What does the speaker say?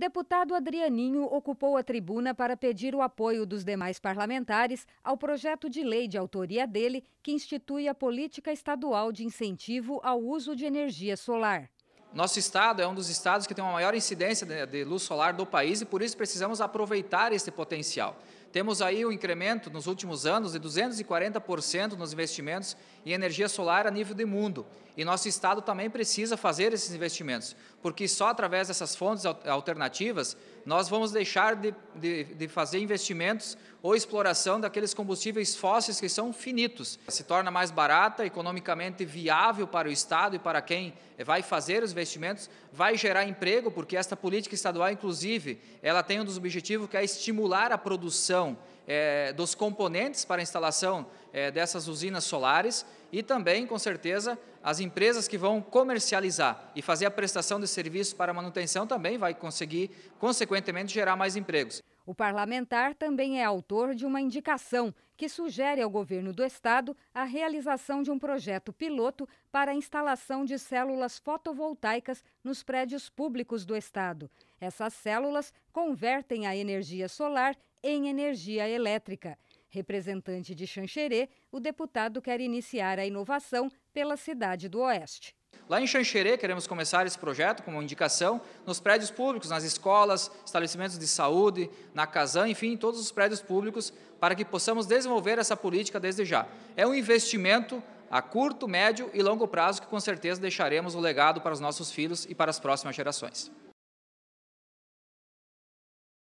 deputado Adrianinho ocupou a tribuna para pedir o apoio dos demais parlamentares ao projeto de lei de autoria dele que institui a política estadual de incentivo ao uso de energia solar. Nosso estado é um dos estados que tem uma maior incidência de luz solar do país e por isso precisamos aproveitar esse potencial. Temos aí um incremento nos últimos anos de 240% nos investimentos em energia solar a nível de mundo. E nosso Estado também precisa fazer esses investimentos, porque só através dessas fontes alternativas nós vamos deixar de, de, de fazer investimentos ou exploração daqueles combustíveis fósseis que são finitos. Se torna mais barata, economicamente viável para o Estado e para quem vai fazer os investimentos, vai gerar emprego, porque esta política estadual, inclusive, ela tem um dos objetivos que é estimular a produção instalação é, dos componentes para a instalação é, dessas usinas solares e também, com certeza, as empresas que vão comercializar e fazer a prestação de serviços para manutenção também vai conseguir, consequentemente, gerar mais empregos. O parlamentar também é autor de uma indicação que sugere ao governo do estado a realização de um projeto piloto para a instalação de células fotovoltaicas nos prédios públicos do estado. Essas células convertem a energia solar em energia elétrica. Representante de Xanxerê, o deputado quer iniciar a inovação pela cidade do Oeste. Lá em Xanxerê, queremos começar esse projeto como indicação nos prédios públicos, nas escolas, estabelecimentos de saúde, na Casan, enfim, em todos os prédios públicos, para que possamos desenvolver essa política desde já. É um investimento a curto, médio e longo prazo que com certeza deixaremos o legado para os nossos filhos e para as próximas gerações.